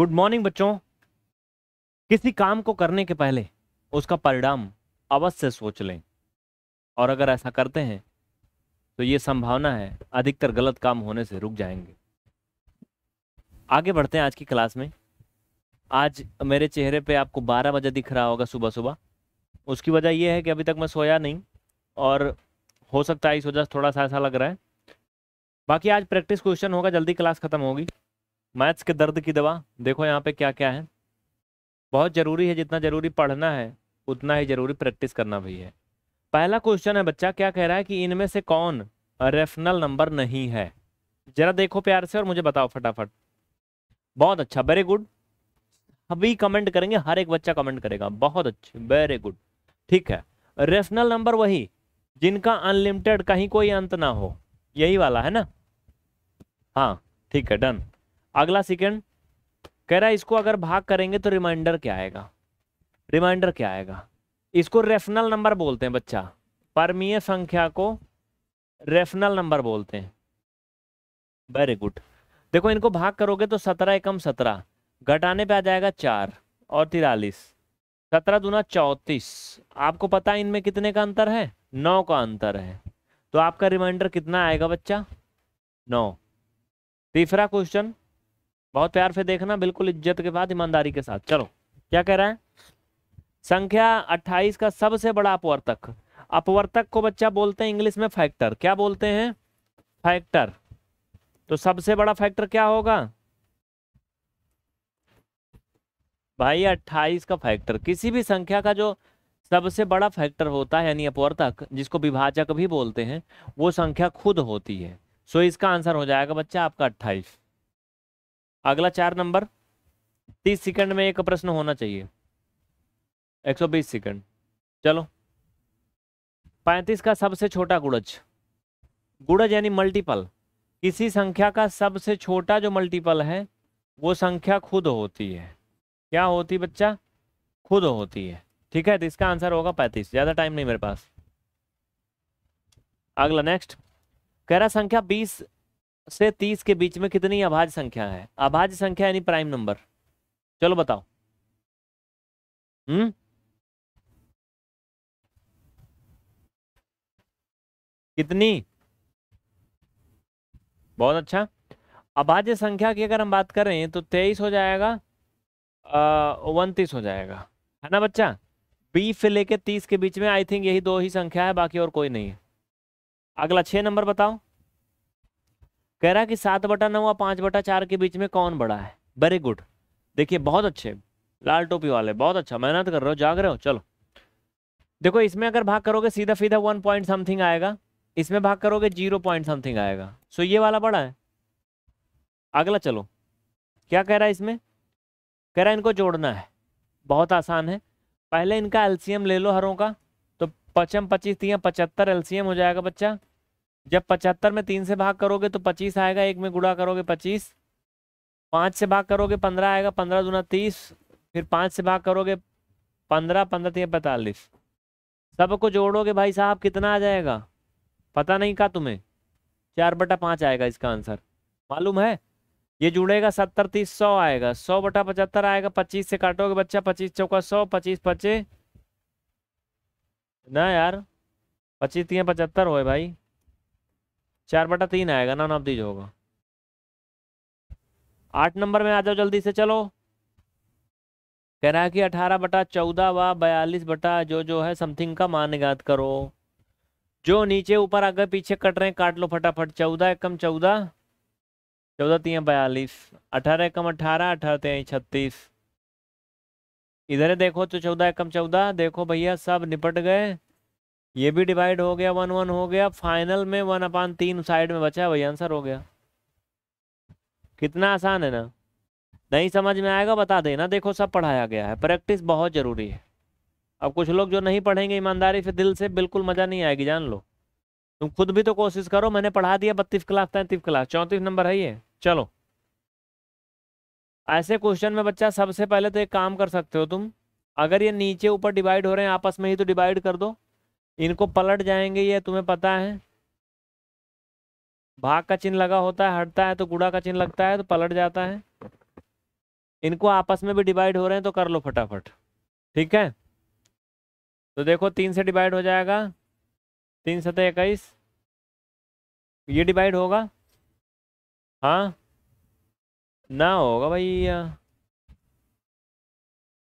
good morning बच्चों किसी काम को करने के पहले उसका परिणाम अवश्य सोच लें और अगर ऐसा करते हैं तो ये संभावना है अधिकतर गलत काम होने से रुक जाएंगे आगे बढ़ते हैं आज की क्लास में आज मेरे चेहरे पे आपको 12 बजे दिख रहा होगा सुबह सुबह उसकी वजह यह है कि अभी तक मैं सोया नहीं और हो सकता है इस वजह से थोड़ा सा ऐसा लग रहा है बाकी आज प्रैक्टिस क्वेश्चन होगा जल्दी क्लास खत्म होगी मैथ्स के दर्द की दवा देखो यहाँ पे क्या क्या है बहुत ज़रूरी है जितना ज़रूरी पढ़ना है उतना ही ज़रूरी प्रैक्टिस करना भी है पहला क्वेश्चन है बच्चा क्या कह रहा है कि इनमें से कौन रेफनल नंबर नहीं है ज़रा देखो प्यार से और मुझे बताओ फटाफट बहुत अच्छा वेरी गुड अभी कमेंट करेंगे हर एक बच्चा कमेंट करेगा बहुत अच्छे वेरी गुड ठीक है रेफनल नंबर वही जिनका अनलिमिटेड कहीं कोई अंत ना हो यही वाला है ना हाँ ठीक है डन अगला सेकंड कह रहा है इसको अगर भाग करेंगे तो रिमाइंडर क्या आएगा रिमाइंडर क्या आएगा इसको रेफनल नंबर बोलते हैं बच्चा परमीय संख्या को रेफनल नंबर बोलते हैं वेरी गुड देखो इनको भाग करोगे तो सत्रह एकम सत्रह घटाने पे आ जाएगा चार और तिरालीस सत्रह दूना चौंतीस आपको पता है इनमें कितने का अंतर है नौ का अंतर है तो आपका रिमाइंडर कितना आएगा बच्चा नौ तीसरा क्वेश्चन बहुत प्यार से देखना बिल्कुल इज्जत के साथ ईमानदारी के साथ चलो क्या कह रहा है संख्या 28 का सबसे बड़ा अपवर्तक अपवर्तक को बच्चा बोलते हैं इंग्लिश में फैक्टर क्या बोलते हैं फैक्टर तो सबसे बड़ा फैक्टर क्या होगा भाई 28 का फैक्टर किसी भी संख्या का जो सबसे बड़ा फैक्टर होता है यानी अपवर्तक जिसको विभाजक भी बोलते हैं वो संख्या खुद होती है सो इसका आंसर हो जाएगा बच्चा आपका अट्ठाईस अगला चार नंबर तीस सेकंड में एक प्रश्न होना चाहिए एक सौ बीस सेकंड चलो पैंतीस का सबसे छोटा गुड़ज गुड़ज यानी मल्टीपल किसी संख्या का सबसे छोटा जो मल्टीपल है वो संख्या खुद होती है क्या होती बच्चा खुद होती है ठीक है तो इसका आंसर होगा पैंतीस ज़्यादा टाइम नहीं मेरे पास अगला नेक्स्ट कह रहा संख्या बीस से तीस के बीच में कितनी अभाज्य संख्या है अभाज्य संख्या यानी प्राइम नंबर चलो बताओ हम्म कितनी बहुत अच्छा अभाज्य संख्या की अगर हम बात करें तो तेईस हो जाएगा उनतीस हो जाएगा है ना बच्चा बीस से लेके तीस के बीच में आई थिंक यही दो ही संख्या है बाकी और कोई नहीं है अगला छह नंबर बताओ कह रहा कि सात बटा नौ पांच बटा चार के बीच में कौन बड़ा है वेरी गुड देखिए बहुत अच्छे लाल टोपी वाले बहुत अच्छा मेहनत कर रहे हो जाग रहे हो चलो देखो इसमें अगर भाग करोगे सीधा सीधा वन पॉइंट समथिंग आएगा इसमें भाग करोगे जीरो पॉइंट समथिंग आएगा सो ये वाला बड़ा है अगला चलो क्या कह रहा है इसमें कह रहा है इनको जोड़ना है बहुत आसान है पहले इनका एलसीएम ले लो हरों का तो पचम पच्चीस तीन पचहत्तर एलसीएम हो जाएगा बच्चा जब पचहत्तर में तीन से भाग करोगे तो पच्चीस आएगा एक में गुड़ा करोगे पच्चीस पाँच से भाग करोगे पंद्रह आएगा पंद्रह दूना तीस फिर पाँच से भाग करोगे पंद्रह पंद्रह तीन पैंतालीस सबको जोड़ोगे भाई साहब कितना आ जाएगा पता नहीं का तुम्हें चार बटा पाँच आएगा इसका आंसर मालूम है ये जुड़ेगा सत्तर तीस सौ आएगा सौ बटा पचहत्तर आएगा पच्चीस से काटोगे बच्चा पच्चीस चौका सौ पच्चीस पच्चीस ना यार पच्चीस तीन पचहत्तर हो भाई चार बटा तीन आएगा नॉन ऑफ दीज होगा आठ नंबर में आ जाओ जल्दी से चलो कह रहा है कि अठारह बटा चौदह व बयालीस बटा जो जो है समथिंग का मान निगात करो जो नीचे ऊपर आगे पीछे कट रहे हैं काट लो फटाफट चौदह एकम चौदह चौदह तीन बयालीस अठारह एकम अठारह अठारह तीन छत्तीस इधर देखो तो चौदह एकम चौदह देखो भैया सब निपट गए ये भी डिवाइड हो गया वन वन हो गया फाइनल में वन अपान तीन साइड में बचा वही आंसर हो गया कितना आसान है ना नहीं समझ में आएगा बता देना देखो सब पढ़ाया गया है प्रैक्टिस बहुत ज़रूरी है अब कुछ लोग जो नहीं पढ़ेंगे ईमानदारी से दिल से बिल्कुल मज़ा नहीं आएगी जान लो तुम खुद भी तो कोशिश करो मैंने पढ़ा दिया बत्तीस क्लास तैंतीस क्लास चौंतीस नंबर है ये चलो ऐसे क्वेश्चन में बच्चा सबसे पहले तो एक काम कर सकते हो तुम अगर ये नीचे ऊपर डिवाइड हो रहे हैं आपस में ही तो डिवाइड कर दो इनको पलट जाएंगे ये तुम्हें पता है भाग का चिन्ह लगा होता है हटता है तो गुड़ा का चिन्ह लगता है तो पलट जाता है इनको आपस में भी डिवाइड हो रहे हैं तो कर लो फटाफट ठीक है तो देखो तीन से डिवाइड हो जाएगा तीन सतह इक्कीस ये डिवाइड होगा हाँ ना होगा भाई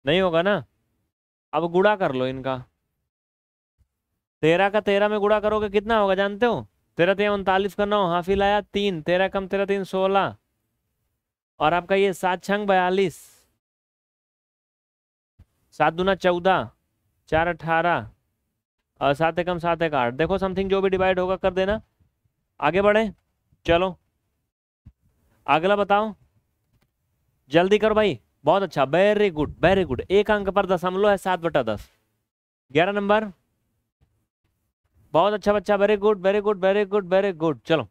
नहीं होगा ना अब गुड़ा कर लो इनका तेरह का तेरह में गुड़ा करोगे कितना होगा जानते हो तेरह तेरह उनतालीस का नौ हाफी लाया तीन तेरह कम तेरह तीन सोलह और आपका ये सात छंग बयालीस सात दूना चौदह चार अठारह और सात एकम सात एक आठ देखो समथिंग जो भी डिवाइड होगा कर देना आगे बढ़े चलो अगला बताओ जल्दी करो भाई बहुत अच्छा वेरी गुड वेरी गुड एक अंक पर दशमलव है सात बटा दस ग्यारह नंबर बहुत अच्छा बच्चा very good very good very good very good चलो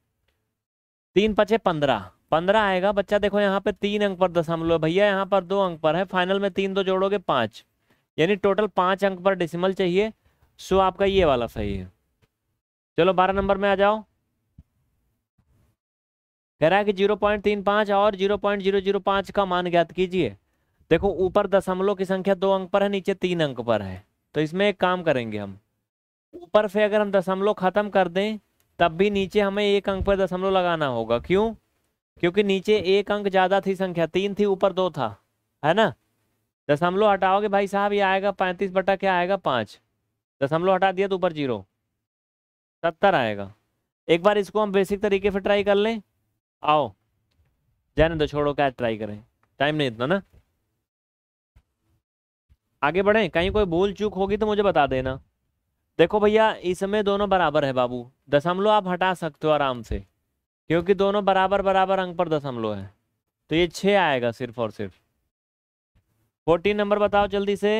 तीन पचे पंद्रह पंद्रह आएगा बच्चा देखो यहाँ पे तीन अंक पर दशमलव भैया यहाँ पर दो अंक पर है फाइनल में तीन दो जोड़ोगे पांच यानी टोटल पांच अंक पर डेसिमल चाहिए सो आपका ये वाला सही है चलो बारह नंबर में आ जाओ कह रहा है कि जीरो पॉइंट तीन पांच और जीरो पॉइंट जीरो जीरो पांच का मान ज्ञात कीजिए देखो ऊपर दशमलव की संख्या दो अंक पर है नीचे तीन अंक पर है तो इसमें एक काम करेंगे हम ऊपर से अगर हम दशमलव खत्म कर दें तब भी नीचे हमें एक अंक पर दशमलव लगाना होगा क्यों क्योंकि नीचे एक अंक ज़्यादा थी संख्या तीन थी ऊपर दो था है ना दशमलव हटाओगे भाई साहब ये आएगा पैंतीस बटा क्या आएगा पाँच दशमलव हटा दिया तो ऊपर जीरो सत्तर आएगा एक बार इसको हम बेसिक तरीके से ट्राई कर लें आओ जाने दो छोड़ो क्या ट्राई करें टाइम नहीं इतना ना आगे बढ़ें कहीं कोई भूल चूक होगी तो मुझे बता देना देखो भैया इसमें दोनों बराबर है बाबू दशमलव आप हटा सकते हो आराम से क्योंकि दोनों बराबर बराबर अंक पर दशमलव है तो ये छः आएगा सिर्फ और सिर्फ फोर्टीन नंबर बताओ जल्दी से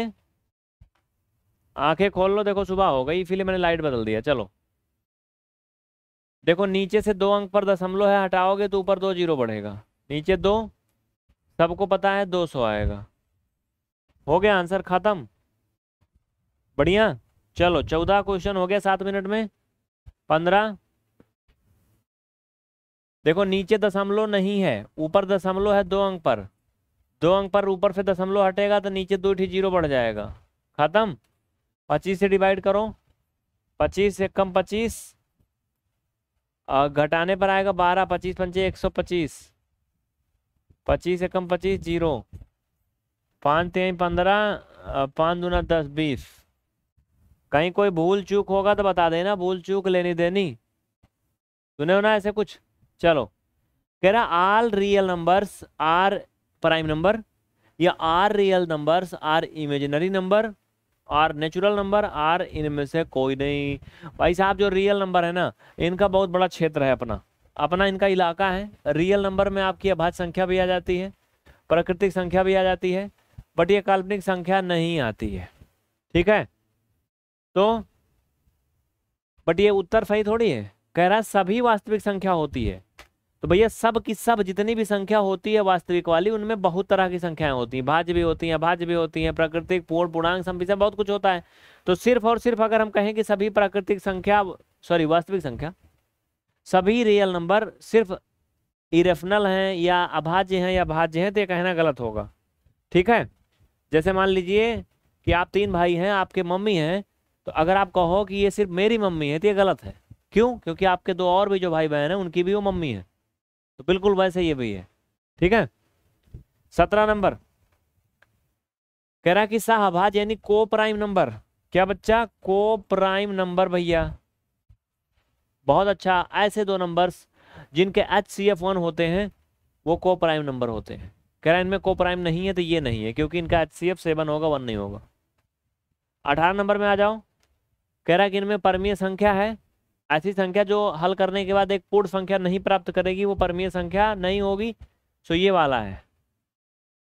आंखें खोल लो देखो सुबह हो गई इसीलिए मैंने लाइट बदल दिया चलो देखो नीचे से दो अंक पर दशमलव है हटाओगे तो ऊपर दो जीरो बढ़ेगा नीचे दो सबको पता है दो सौ आएगा हो गया आंसर ख़त्म बढ़िया चलो चौदह क्वेश्चन हो गया सात मिनट में पंद्रह देखो नीचे दशमलव नहीं है ऊपर दशमलव है दो अंक पर दो अंक पर ऊपर से दशमलव हटेगा तो नीचे दो ठीक जीरो बढ़ जाएगा खत्म पच्चीस से डिवाइड करो पच्चीस से कम पच्चीस घटाने पर आएगा बारह पच्चीस पंचे एक सौ पच्चीस पच्चीस से कम पच्चीस जीरो पाँच तीन पंद्रह पाँच दूना दस बीस कहीं कोई भूल चूक होगा तो बता देना भूल चूक लेनी देनी सुने हो ना ऐसे कुछ चलो कह रहा all real numbers are prime number या are real numbers are imaginary number are natural number are इनमें से कोई नहीं भाई साहब जो रियल नंबर है ना इनका बहुत बड़ा क्षेत्र है अपना अपना इनका इलाका है रियल नंबर में आपकी अभाज्य संख्या भी आ जाती है प्राकृतिक संख्या भी आ जाती है बट ये काल्पनिक संख्या नहीं आती है ठीक है तो बट ये उत्तर सही थोड़ी है कह रहा है सभी वास्तविक संख्या होती है तो भैया सब की सब जितनी भी संख्या होती है वास्तविक वाली उनमें बहुत तरह की संख्याएं होती हैं भाज्य भी होती हैं भाज्य भी होती हैं प्राकृतिक पूर्ण पूर्णांग संपिषण बहुत कुछ होता है तो सिर्फ और सिर्फ अगर हम कहें कि सभी प्राकृतिक संख्या सॉरी वास्तविक संख्या सभी रियल नंबर सिर्फ इरेफनल हैं या अभाज्य हैं या भाज्य हैं तो ये कहना गलत होगा ठीक है जैसे मान लीजिए कि आप तीन भाई हैं आपके मम्मी हैं तो अगर आप कहो कि ये सिर्फ मेरी मम्मी है तो ये गलत है क्यों क्योंकि आपके दो और भी जो भाई बहन है उनकी भी वो मम्मी है तो बिल्कुल वैसे ये भी है ठीक है सत्रह नंबर कह रहा कि साहबाज यानी को प्राइम नंबर क्या बच्चा को प्राइम नंबर भैया बहुत अच्छा ऐसे दो नंबर्स जिनके एच सी एफ वन होते हैं वो को प्राइम नंबर होते हैं कह रहा है इनमें को प्राइम नहीं है तो ये नहीं है क्योंकि इनका एच सी एफ सेवन होगा वन नहीं होगा अठारह नंबर में आ जाओ कह रहा है कि इनमें परमीय संख्या है ऐसी संख्या जो हल करने के बाद एक पूर्ण संख्या नहीं प्राप्त करेगी वो परमीय संख्या नहीं होगी सो ये वाला है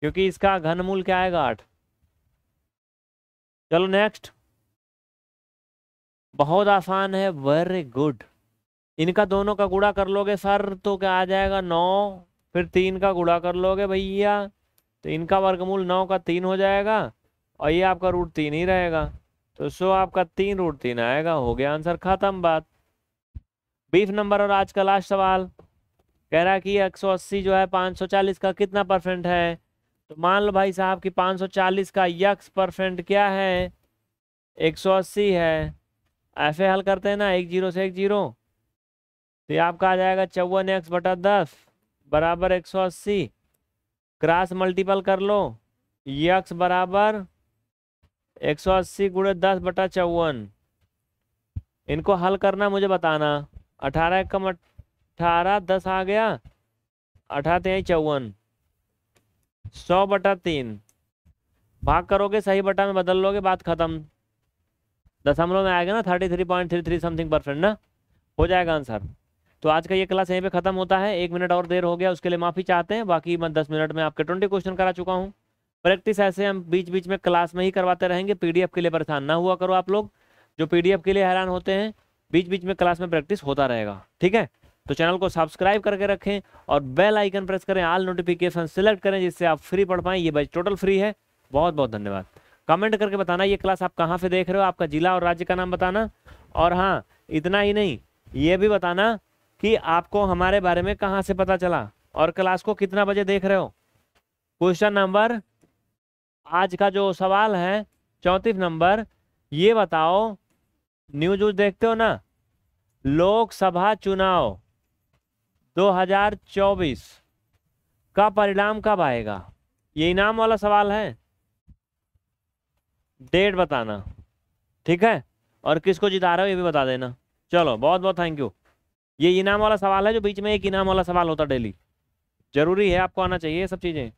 क्योंकि इसका घनमूल क्या आएगा आठ चलो नेक्स्ट बहुत आसान है वेरी गुड इनका दोनों का गुड़ा कर लोगे सर तो क्या आ जाएगा नौ फिर तीन का गुड़ा कर लोगे भैया तो इनका वर्गमूल नौ का तीन हो जाएगा और ये आपका रूट तीन ही रहेगा तो सो आपका तीन रूट तीन आएगा हो गया आंसर खत्म बात बीफ नंबर और आज का लास्ट सवाल कह रहा कि 180 जो है 540 का कितना परसेंट है तो मान लो भाई साहब कि 540 का यक्स परसेंट क्या है 180 है ऐसे हल करते हैं ना एक जीरो से एक जीरो तो आपका आ जाएगा चौवन एक्स बटा दस बराबर एक सौ अस्सी क्रास मल्टीपल कर लो यक्स बराबर एक सौ अस्सी गुणे दस बटा चौवन इनको हल करना मुझे बताना अठारह कम अठारह दस आ गया अठारह तेई चौवन सौ बटा तीन भाग करोगे सही बटा में बदल लोगे बात खत्म दशमलव में आएगा ना thirty three point three three something percent ना हो जाएगा आंसर तो आज का ये क्लास यहीं पे खत्म होता है एक मिनट और देर हो गया उसके लिए माफ़ी चाहते हैं बाकी मैं दस मिनट में आपके ट्वेंटी क्वेश्चन करा चुका हूँ प्रैक्टिस ऐसे हम बीच बीच में क्लास में ही करवाते रहेंगे पीडीएफ के लिए परेशान ना हुआ करो आप लोग जो पीडीएफ के लिए हैरान होते हैं बीच बीच में क्लास में प्रैक्टिस होता रहेगा ठीक है तो चैनल को सब्सक्राइब करके रखें और बेल आइकन प्रेस करें ऑल नोटिफिकेशन सेलेक्ट करें जिससे आप फ्री पढ़ पाएं ये बैच टोटल फ्री है बहुत बहुत धन्यवाद कमेंट करके बताना ये क्लास आप कहाँ से देख रहे हो आपका जिला और राज्य का नाम बताना और हाँ इतना ही नहीं ये भी बताना कि आपको हमारे बारे में कहाँ से पता चला और क्लास को कितना बजे देख रहे हो क्वेश्चन नंबर आज का जो सवाल है चौंतीस नंबर ये बताओ न्यूज व्यूज देखते हो ना लोकसभा चुनाव 2024 का परिणाम कब आएगा ये इनाम वाला सवाल है डेट बताना ठीक है और किसको जिता रहे हो ये भी बता देना चलो बहुत बहुत थैंक यू ये इनाम वाला सवाल है जो बीच में एक इनाम वाला सवाल होता डेली जरूरी है आपको आना चाहिए ये सब चीज़ें